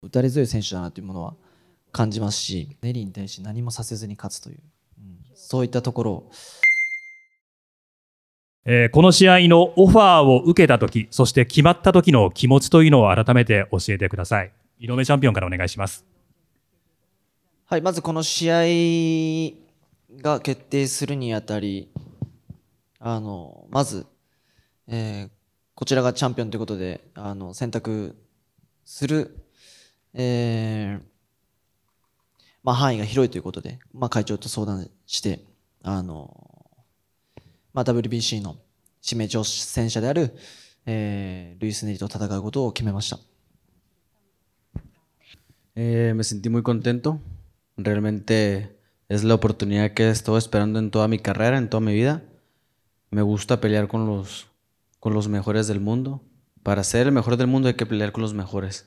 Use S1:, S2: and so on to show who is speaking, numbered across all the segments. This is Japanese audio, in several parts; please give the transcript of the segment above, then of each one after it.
S1: 打たれ強い選手だなというものは感じますし、ネリーに対して何もさせずに勝つという、うん、そういったところを。
S2: えー、この試合のオファーを受けたとき、そして決まったときの気持ちというのを改めて教えてください。井上チャンピオンからお願いします。
S1: はい、まずこの試合が決定するにあたり、あの、まず、えー、こちらがチャンピオンということで、あの、選択するえー、まあ、範囲が広いということで、まあ、会長と相談して、あの、まあ、WBC の指名挑戦者である、えー、ルイス・ネリと戦うことを決めました。
S3: Eh, me sentí muy contento. Realmente
S1: es la oportunidad
S3: que he estado esperando en toda mi carrera, en toda mi vida. Me gusta pelear con los, con los mejores del mundo. Para ser el mejor del mundo hay que pelear con los mejores.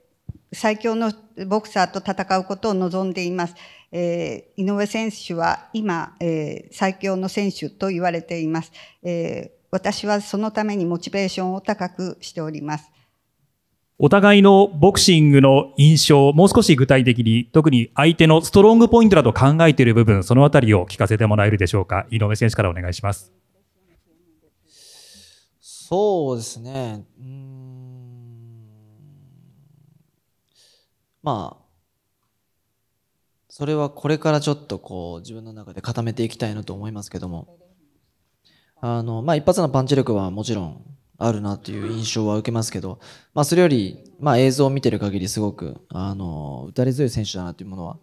S4: 最強のボクサーと戦うことを望んでいます。えー、井上選手は今、えー、最強の選手と言われています、えー。私はそのためにモチベーションを高くしております。
S2: お互いのボクシングの印象、もう少し具体的に、特に相手のストロングポイントだと考えている部分、そのあたりを聞かせてもらえるでしょうか。井上選手からお願いします。
S1: そうですね。うんまあそれはこれからちょっとこう自分の中で固めていきたいなと思いますけどもあの、まあ、一発のパンチ力はもちろんあるなという印象は受けますけど、まあ、それより、まあ、映像を見てる限りすごくあの打たれ強い選手だなというものは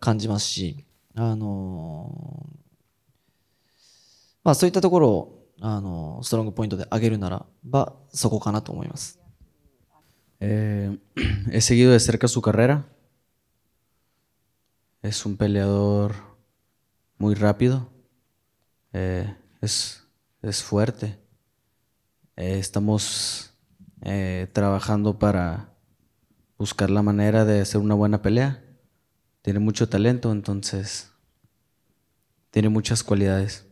S1: 感じますしあの、まあ、そういったところをあのストロングポイントで上げるならばそこかなと思います。Eh,
S3: he seguido de cerca su carrera. Es un peleador muy rápido. Eh, es, fuerte. Eh, estamos trabajando para buscar la manera de hacer una buena pelea. Tiene mucho talento, entonces tiene muchas cualidades.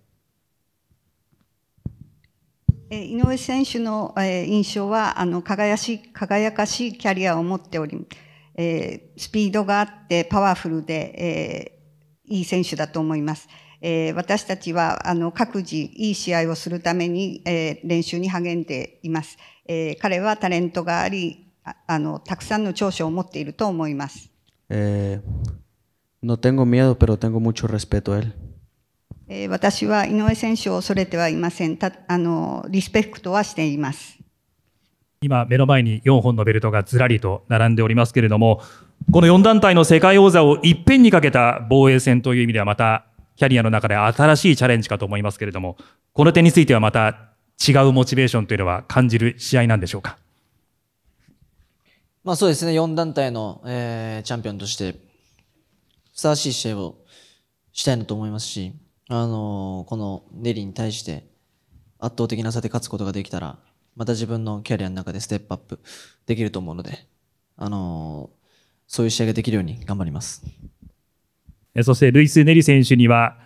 S4: 井上選手の印象はあの輝し輝かしいキャリアを持っており、えー、スピードがあってパワフルで、えー、いい選手だと思います。えー、私たちはあの各自いい試合をするために、え練習に励んでいます。え彼はタレントがありあのたくさんの長所を持っていると思います。
S3: えー No tengo miedo, pero
S2: tengo mucho respeto a él.
S4: え私は井上選手を恐れてはいませんたあの、リスペクトはしています
S2: 今、目の前に4本のベルトがずらりと並んでおりますけれども、この4団体の世界王座をいっぺんにかけた防衛戦という意味では、またキャリアの中で新しいチャレンジかと思いますけれども、この点についてはまた違うモチベーションというのは感じる試合なんでしょうか。
S1: まあそうですね、4団体の、えー、チャンピオンとして、ふさわしい試合をしたいなと思いますし、あのこのネリーに対して圧倒的な差で勝つことができたら、また自分のキャリアの中でステップアップできると思うので、あの
S2: そういう試合ができるように頑張ります。そしてルイス・ネリ選手には、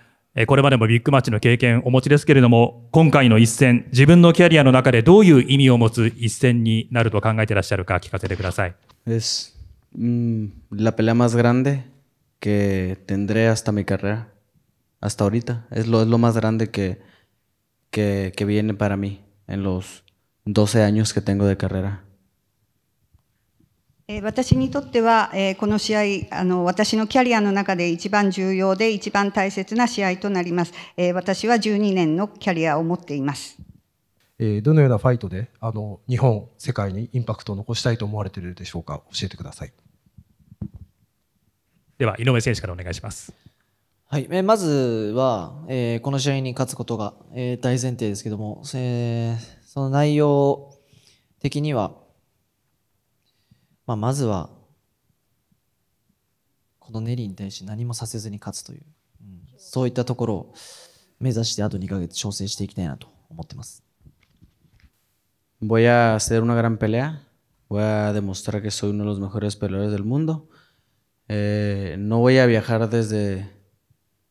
S2: これまでもビッグマッチの経験お持ちですけれども、今回の一戦、自分のキャリアの中でどういう意味を持つ一戦になると考えていらっしゃるか聞かせてください。
S3: Es, mm, la pelea más grande que tendré hasta mi carrera. hasta ahorita. Es lo, es lo más grande que, que, que viene para mí en los 12 años que tengo de carrera.
S4: 私にとっては、この試合あの、私のキャリアの中で一番重要で一番大切な試合となります。私は12年のキャリアを持っています。
S3: どのようなファイトであの日本、世界にインパクトを残したいと思われているでしょう
S2: か、教えてください。では、井上選手からお願いします。
S1: はい、えまずは、えー、この試合に勝つことが、えー、大前提ですけども、えー、その内容的には、まあ、まずはこのネリに対して何もさせずに勝つという、うん、そういったところを目指してあと2ヶ月調整していきたいなと思ってます。
S3: Voy a hacer una gran pelea. Voy a demostrar que soy uno de los mejores peleadores del mundo. Eh, no voy a viajar desde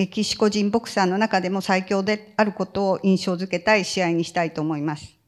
S4: メキシコ人ボクサーの中でも最強であることを印象づけたい試合にしたいと思います。